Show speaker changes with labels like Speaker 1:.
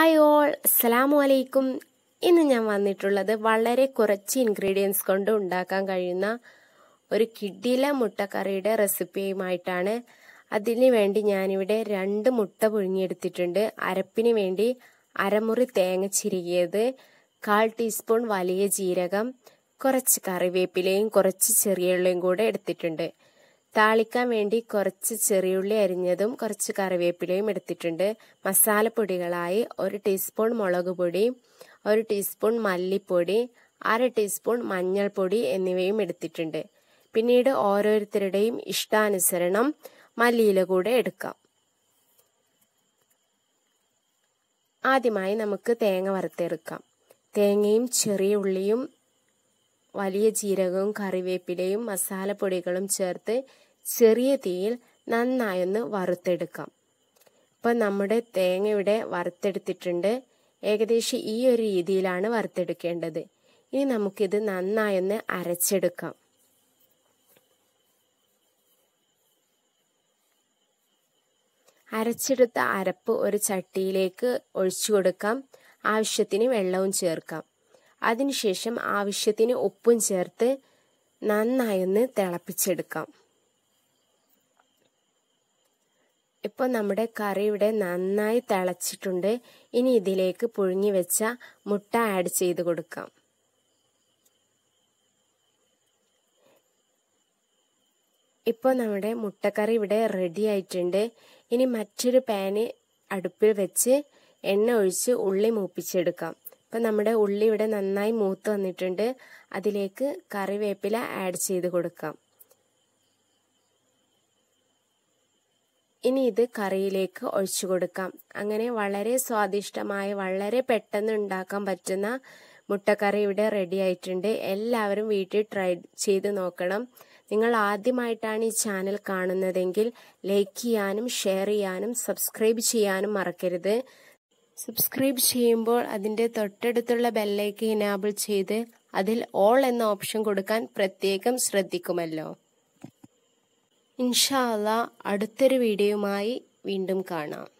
Speaker 1: hi all അസ്സലാമു അലൈക്കും ഇന്ന് ഞാൻ വന്നിട്ടുള്ളത് വളരെ കുറച്ച് ഇൻഗ്രീഡിയൻസ് കൊണ്ട് ഉണ്ടാക്കാൻ കഴിയുന്ന ഒരു കിഡില മുട്ടക്കറിയുടെ റെസിപ്പിയുമായിട്ടാണ് അതിന് വേണ്ടി ഞാനിവിടെ രണ്ട് മുട്ട പുഴുങ്ങിയെടുത്തിട്ടുണ്ട് അരപ്പിന് വേണ്ടി അരമുറി തേങ്ങ ചിരുകിയത് കാൽ ടീസ്പൂൺ വലിയ ജീരകം കുറച്ച് കറിവേപ്പിലയും കുറച്ച് ചെറിയ ഉള്ളിയും കൂടെ എടുത്തിട്ടുണ്ട് താളിക്കാൻ വേണ്ടി കുറച്ച് ചെറിയുള്ളി അരിഞ്ഞതും കുറച്ച് കറിവേപ്പിലയും എടുത്തിട്ടുണ്ട് മസാലപ്പൊടികളായി ഒരു ടീസ്പൂൺ മുളക് പൊടി ഒരു ടീസ്പൂൺ മല്ലിപ്പൊടി അര ടീസ്പൂൺ മഞ്ഞൾപ്പൊടി എന്നിവയും എടുത്തിട്ടുണ്ട് പിന്നീട് ഓരോരുത്തരുടെയും ഇഷ്ടാനുസരണം മല്ലിയില കൂടെ എടുക്കാം ആദ്യമായി നമുക്ക് തേങ്ങ വറുത്തെടുക്കാം തേങ്ങയും ചെറിയ ഉള്ളിയും വലിയ ജീരകവും കറിവേപ്പിലയും മസാലപ്പൊടികളും ചേർത്ത് ചെറിയ തീയിൽ നന്നായൊന്ന് വറുത്തെടുക്കാം ഇപ്പം നമ്മുടെ തേങ്ങ ഇവിടെ വറുത്തെടുത്തിട്ടുണ്ട് ഏകദേശം ഈ ഒരു രീതിയിലാണ് വറുത്തെടുക്കേണ്ടത് ഇനി നമുക്കിത് നന്നായൊന്ന് അരച്ചെടുക്കാം അരച്ചെടുത്ത അരപ്പ് ഒരു ചട്ടിയിലേക്ക് ഒഴിച്ചു കൊടുക്കാം ആവശ്യത്തിന് വെള്ളവും ചേർക്കാം അതിനുശേഷം ആവശ്യത്തിന് ഉപ്പും ചേർത്ത് നന്നായൊന്ന് തിളപ്പിച്ചെടുക്കാം ഇപ്പോൾ നമ്മുടെ കറി ഇവിടെ നന്നായി തിളച്ചിട്ടുണ്ട് ഇനി ഇതിലേക്ക് പുഴുങ്ങി വെച്ച മുട്ട ആഡ് ചെയ്ത് കൊടുക്കാം ഇപ്പോൾ നമ്മുടെ മുട്ടക്കറി ഇവിടെ റെഡി ആയിട്ടുണ്ട് ഇനി മറ്റൊരു പാന് അടുപ്പിൽ വെച്ച് എണ്ണ ഒഴിച്ച് ഉള്ളി മൂപ്പിച്ചെടുക്കാം അപ്പം നമ്മുടെ ഉള്ളി ഇവിടെ നന്നായി മൂത്ത് വന്നിട്ടുണ്ട് അതിലേക്ക് കറിവേപ്പില ആഡ് ചെയ്ത് കൊടുക്കാം ഇനി ഇത് കറിയിലേക്ക് ഒഴിച്ചു കൊടുക്കാം അങ്ങനെ വളരെ സ്വാദിഷ്ടമായ വളരെ പെട്ടെന്ന് ഉണ്ടാക്കാൻ പറ്റുന്ന മുട്ടക്കറി ഇവിടെ റെഡി ആയിട്ടുണ്ട് എല്ലാവരും വീട്ടിൽ ട്രൈ ചെയ്ത് നോക്കണം നിങ്ങൾ ആദ്യമായിട്ടാണ് ഈ ചാനൽ കാണുന്നതെങ്കിൽ ലൈക്ക് ചെയ്യാനും ഷെയർ ചെയ്യാനും സബ്സ്ക്രൈബ് ചെയ്യാനും മറക്കരുത് സബ്സ്ക്രൈബ് ചെയ്യുമ്പോൾ അതിൻ്റെ തൊട്ടടുത്തുള്ള ബെല്ലൈക്ക് ഇനാബിൾ ചെയ്ത് അതിൽ ഓൾ എന്ന ഓപ്ഷൻ കൊടുക്കാൻ പ്രത്യേകം ശ്രദ്ധിക്കുമല്ലോ ഇൻഷാല്ല അടുത്തൊരു വീഡിയോയുമായി വീണ്ടും കാണാം